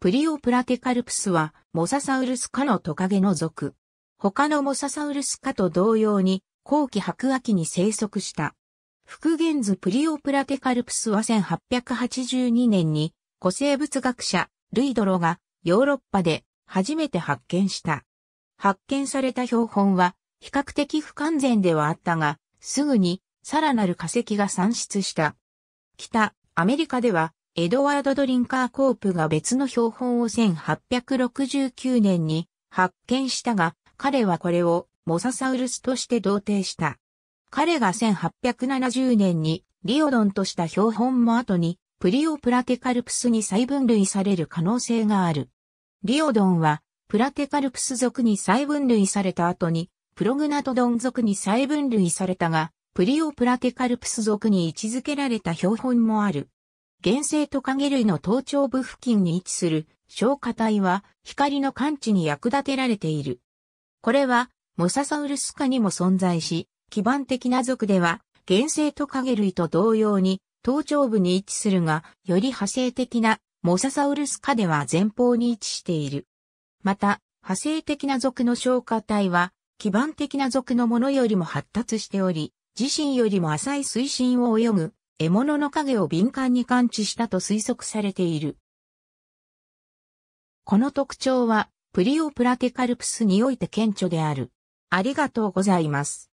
プリオプラテカルプスはモササウルス科のトカゲの属。他のモササウルス科と同様に後期白亜紀に生息した。復元図プリオプラテカルプスは1882年に古生物学者ルイドロがヨーロッパで初めて発見した。発見された標本は比較的不完全ではあったが、すぐにさらなる化石が産出した。北アメリカではエドワード・ドリンカー・コープが別の標本を1869年に発見したが、彼はこれをモササウルスとして同定した。彼が1870年にリオドンとした標本も後にプリオプラテカルプスに再分類される可能性がある。リオドンはプラテカルプス族に再分類された後にプログナトドン族に再分類されたが、プリオプラテカルプス族に位置づけられた標本もある。原生トカゲ類の頭頂部付近に位置する消化体は光の感知に役立てられている。これはモササウルス科にも存在し、基盤的な属では原生トカゲ類と同様に頭頂部に位置するが、より派生的なモササウルス科では前方に位置している。また、派生的な属の消化体は基盤的な属のものよりも発達しており、自身よりも浅い水深を泳ぐ獲物の影を敏感に感知したと推測されている。この特徴は、プリオプラテカルプスにおいて顕著である。ありがとうございます。